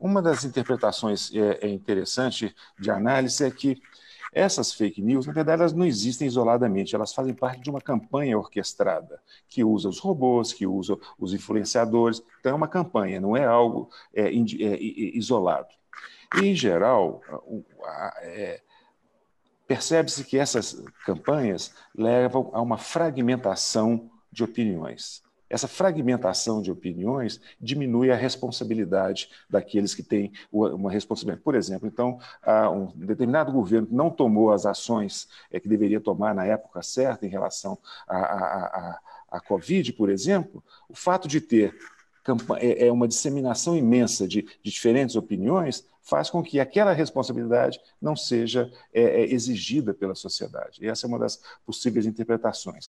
Uma das interpretações é, é interessante de análise é que essas fake news, na verdade, elas não existem isoladamente, elas fazem parte de uma campanha orquestrada, que usa os robôs, que usa os influenciadores. Então, é uma campanha, não é algo é, é, isolado. E, em geral, é, percebe-se que essas campanhas levam a uma fragmentação de opiniões. Essa fragmentação de opiniões diminui a responsabilidade daqueles que têm uma responsabilidade. Por exemplo, então, um determinado governo não tomou as ações eh, que deveria tomar na época certa em relação à, à, à Covid, por exemplo, o fato de ter é, é uma disseminação imensa de, de, diferentes opiniões, faz com que aquela responsabilidade não seja é, é exigida pela sociedade. E essa é uma das possíveis interpretações.